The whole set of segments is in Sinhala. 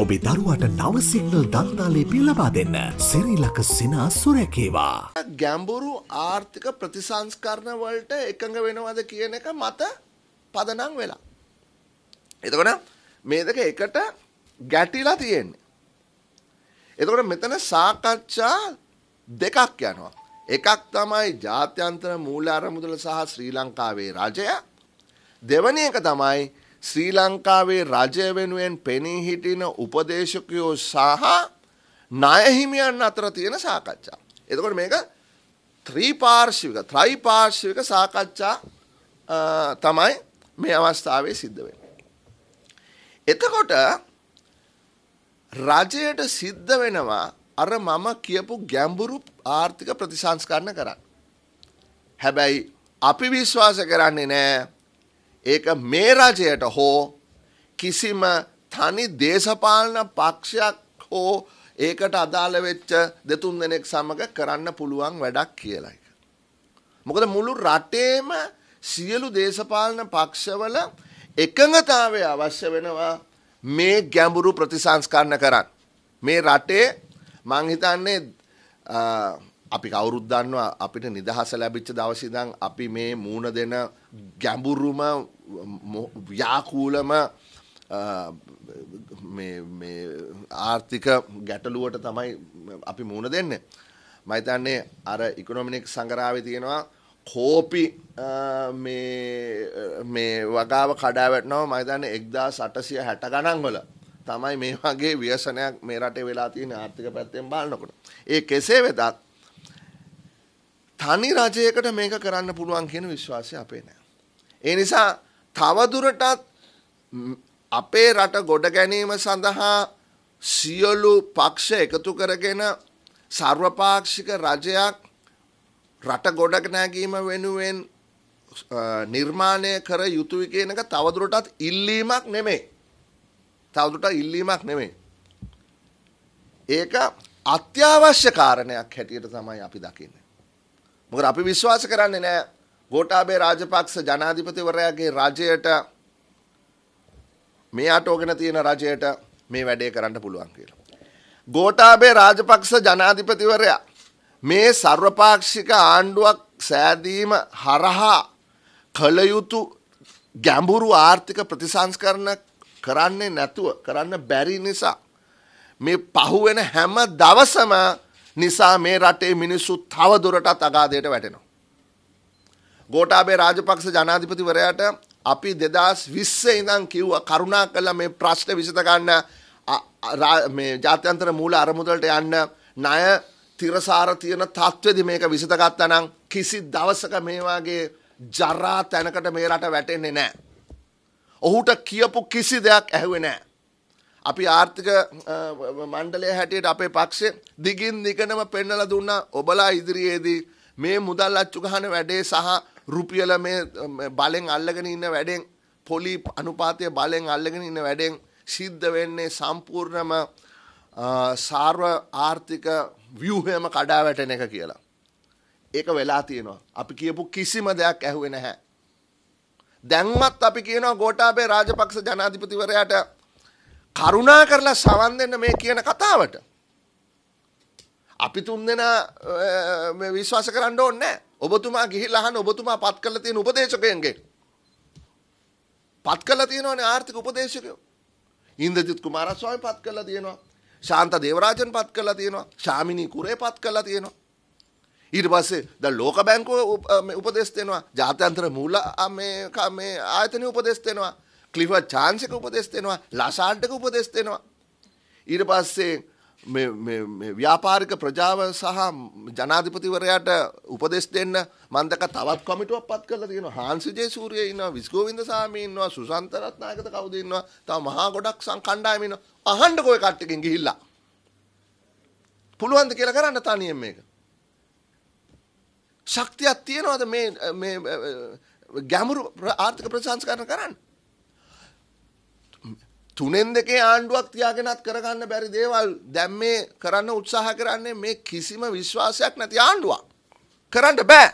ඔබේ දරුවට නව සිංහල් දන්තාලේපිය ලබා දෙන්න සෙරිලක සිනා සුරැකේවා. ගැම්බුරු ආර්ථික ප්‍රතිසංස්කරණ වලට එකඟ වෙනවද කියන එක මත පදනම් වෙලා. එතකොට මේ දෙක එකට ගැටිලා තියෙන්නේ. එතකොට මෙතන සාකච්ඡා දෙකක් යනවා. එකක් තමයි ජාත්‍යන්තර මූල අරමුදල සහ ශ්‍රී ලංකාවේ රජය. දෙවැනි එක තමයි ශ්‍රී ලංකාවේ රජය වෙනුවෙන් පෙනී හිටින උපදේශකයෝ සහ ණයහිමියන් අතර තියෙන සාකච්ඡා. එතකොට මේක ත්‍රිපාර්ශ්වික, ත්‍රිපාර්ශ්වික සාකච්ඡා තමයි මේ අවස්ථාවේ සිද්ධ වෙන්නේ. එතකොට රජයට සිද්ධ වෙනවා අර මම කියපු ගැඹුරු ආර්ථික ප්‍රතිසංස්කරණ කරන්න. හැබැයි අපි විශ්වාස කරන්නේ නෑ ඒක මේ රජයට හෝ කිසිම තනි දේශපාලන පක්ෂයක් හෝ ඒකට අදාළ වෙච්ච දෙතුන් දෙනෙක් සමග කරන්න පුළුවන් වැඩක් කියලා එක. මොකද මුළු රටේම සියලු දේශපාලන පක්ෂවල එකඟතාවය අවශ්‍ය වෙනවා මේ ගැඹුරු ප්‍රතිසංස්කරණ කරන්න. මේ රටේ මං හිතන්නේ අපි කවුරුත් දන්නවා අපිට නිදහස ලැබිච්ච දවසිදන් අපි මේ මූුණ දෙන ගැඹුරුම ව්‍යාකූලම ආර්ථික ගැටලුවට තමයි අපි මූුණ දෙන්න. මයිතන්නේ අර ඉකොනොමිනික් සංගරාව තියෙනවා කෝපි මේ වගාව කඩාවැටනව මයිතන්න එක්දා සටසිය හැට ගණන්වල තමයි මේ වගේ ව්‍යසනයක් මේ රටේ වෙලා තියෙන ආර්ථික පැත්තෙන් බලන්නකොට. ඒ කෙසේ වෙතත් තනි රජයකට මේක කරන්න පුළුවන් කියන විශ්වාසය අපේ නෑ. ඒ නිසා තවදුරටත් අපේ රට ගොඩ ගැනීම සඳහා සියලු පක්ෂ එකතු කරගෙන සර්වපාක්ෂික රජයක් රට ගොඩක් නැගීම වෙනුවෙන් නිර්මාණය කර යුතුය කියන එක තවදුරටත් ඉල්ලීමක් නෙමෙයි. තවදුරටත් ඉල්ලීමක් නෙමෙයි. ඒක අත්‍යවශ්‍ය කාරණයක් හැටියට තමයි අපි දකින්නේ. මොකද අපි විශ්වාස කරන්නේ නෑ ගෝඨාභය රාජපක්ෂ ජනාධිපතිවරයාගේ රජයට මේ අටෝගෙන තියෙන රජයට මේ වැඩේ කරන්න පුළුවන් කියලා. ගෝඨාභය රාජපක්ෂ ජනාධිපතිවරයා මේ සර්වපාක්ෂික ආණ්ඩුවක් සෑදීම හරහා කළ යුතු ගැඹුරු ආර්ථික ප්‍රතිසංස්කරණ කරන්නේ නැතුව කරන්න බැරි නිසා මේ පහුවෙන හැම දවසම නිසා මේ රටේ මිනිස්සු තව දුරටත් අගාධයට වැටෙනවා. ගෝඨාභය රාජපක්ෂ ජනාධිපතිවරයාට අපි 2020 ඉඳන් කිව්වා කරුණා කළා මේ ප්‍රශ්න විසඳ ගන්න මේ ජාත්‍යන්තර මූල අරමුදලට යන්න ණය තිරසාර තියෙන තත්ත්වෙදි මේක විසඳ ගත්තා නම් කිසි දවසක මේ වගේ ජරා තැනකට මේ රට වැටෙන්නේ නැහැ. ඔහුට කියපු කිසි දෙයක් ඇහුවේ නැහැ. අපි ආර්ථික මණ්ඩලය හැටියට අපේ පක්ෂය දිගින් දිගටම පෙන්නලා දුන්නා ඔබලා ඉදිරියේදී මේ මුදල් අච්චු ගහන වැඩේ සහ රුපියල මේ බලෙන් අල්ලගෙන ඉන්න වැඩෙන් පොලි අනුපාතය බලෙන් අල්ලගෙන ඉන්න වැඩෙන් සිද්ධ වෙන්නේ සම්පූර්ණම සාර්ව ආර්ථික ව්‍යූහයම කඩා වැටෙන එක කියලා. ඒක වෙලා තියෙනවා. අපි කියපු කිසිම දෙයක් ඇහුවේ නැහැ. දැන්මත් අපි කියනවා ගෝඨාභය රාජපක්ෂ ජනාධිපතිවරයාට කරුණා කරලා සවන් දෙන්න මේ කියන කතාවට. අපි තුන්දෙනා විශ්වාස කරන්න ඕනේ නැහැ. ඔබතුමා ගිහිල්ලා අහන්න ඔබතුමා පත් කරලා තියෙන උපදේශකයන්ගෙන්. පත් කරලා තියෙනවානේ ආර්ථික උපදේශකයෝ. ඉන්ද්‍රජිත් කුමාරස්වාමී පත් කරලා තියෙනවා. ශාන්ත දේවරාජන් පත් කරලා තියෙනවා. ශාමිනී කුරේ පත් කරලා තියෙනවා. ඊට පස්සේ දැන් ලෝක බැංකුව උපදෙස් දෙනවා. ජාත්‍යන්තර මූල මේ මේ ආයතන උපදෙස් දෙනවා. ක්ලිෆර් චාන්ස් එක උපදෙස් දෙනවා ලසාඩ්ට උපදෙස් දෙනවා ඊට පස්සේ ව්‍යාපාරික ප්‍රජාව සහ ජනාධිපතිවරයාට උපදෙස් දෙන්න මන්දක තවත් කොමිටුවක් පත් කරලා තියෙනවා හාන්සි ජයසූරිය ඉන්නවා විස්කෝවින්ද සාමී ඉන්නවා සුසන්ත රත්නායකත කවුද ඉන්නවා තව මහා ගොඩක් සංකණ්ඩායම ඉන්නවා අහන්න කොයි කට්ටකින් ගිහිල්ලා පුළුවන්ද කියලා කරන්න තනියෙන් මේක ශක්තියක් තියනවාද මේ මේ ගැඹුරු ආර්ථික ප්‍රසංස්කරණ කරන්න තුනෙන් දෙකේ ආණ්ඩුවක් තියාගෙනත් කරගන්න බැරි දේවල් දැන් මේ කරන්න උත්සාහ කරන්නේ මේ කිසිම විශ්වාසයක් නැති ආණ්ඩුවක්. කරන්න බෑ.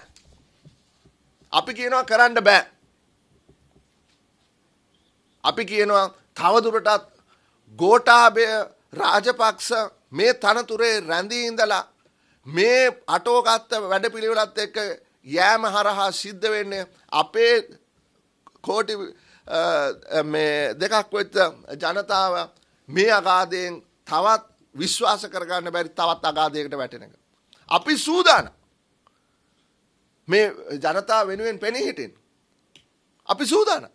අපි කියනවා කරන්න බෑ. අපි කියනවා තවදුරටත් ගෝටාබය රාජපක්ෂ මේ තනතුරේ රැඳී ඉඳලා මේ අටෝගත්ත වැඩපිළිවෙලත් එක්ක යෑම හරහා සිද්ධ වෙන්නේ අපේ කෝටි දෙකක් වෙච්ච ජනතාව මේ අගාදයෙන් තවත් විශ්වාස කරගන්න බැරි තවත් අගාදයකට වැටෙන එක. අපි සූදාන මේ ජනතා වෙනුවෙන් පෙනී හිටින්. අපි සූදානම්.